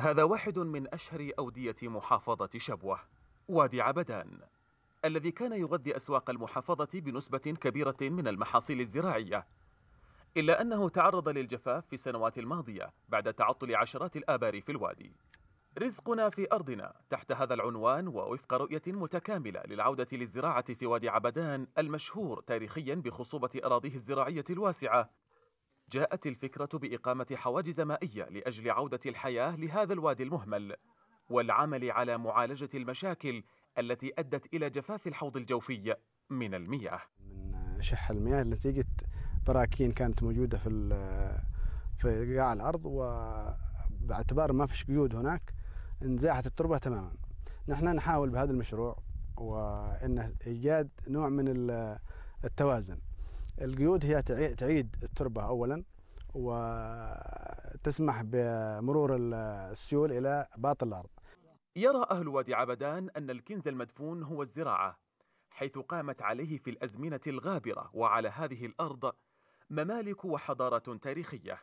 هذا واحد من أشهر أودية محافظة شبوة وادي عبدان الذي كان يغذي أسواق المحافظة بنسبة كبيرة من المحاصيل الزراعية إلا أنه تعرض للجفاف في السنوات الماضية بعد تعطل عشرات الآبار في الوادي رزقنا في أرضنا تحت هذا العنوان ووفق رؤية متكاملة للعودة للزراعة في وادي عبدان المشهور تاريخيا بخصوبة أراضيه الزراعية الواسعة جاءت الفكرة بإقامة حواجز مائية لأجل عودة الحياة لهذا الوادي المهمل والعمل على معالجة المشاكل التي أدت إلى جفاف الحوض الجوفي من المياه من شح المياه نتيجة براكين كانت موجودة في في قاع الأرض وباعتبار ما فيش قيود هناك انزاحت التربة تماما نحن نحاول بهذا المشروع وإنه إيجاد نوع من التوازن القيود هي تعيد التربة أولا وتسمح بمرور السيول إلى باطن الأرض يرى أهل وادي عبدان أن الكنز المدفون هو الزراعة حيث قامت عليه في الأزمنة الغابرة وعلى هذه الأرض ممالك وحضارة تاريخية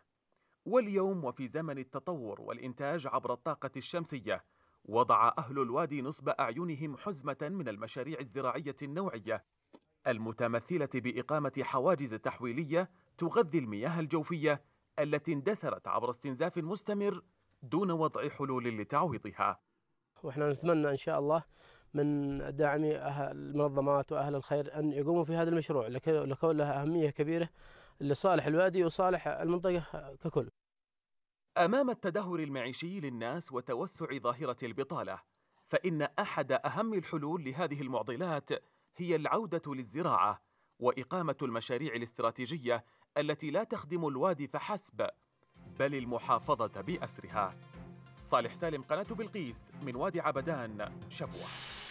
واليوم وفي زمن التطور والإنتاج عبر الطاقة الشمسية وضع أهل الوادي نصب أعينهم حزمة من المشاريع الزراعية النوعية المتمثلة بإقامة حواجز تحويلية تغذي المياه الجوفية التي اندثرت عبر استنزاف مستمر دون وضع حلول لتعويضها وإحنا نتمنى إن شاء الله من داعمي أه- المنظمات وأهل الخير أن يقوموا في هذا المشروع لكون له أهمية كبيرة لصالح الوادي وصالح المنطقة ككل أمام التدهور المعيشي للناس وتوسع ظاهرة البطالة فإن أحد أهم الحلول لهذه المعضلات هي العودة للزراعة وإقامة المشاريع الاستراتيجية التي لا تخدم الوادي فحسب بل المحافظة بأسرها صالح سالم قناة بلقيس من وادي عبدان شبوه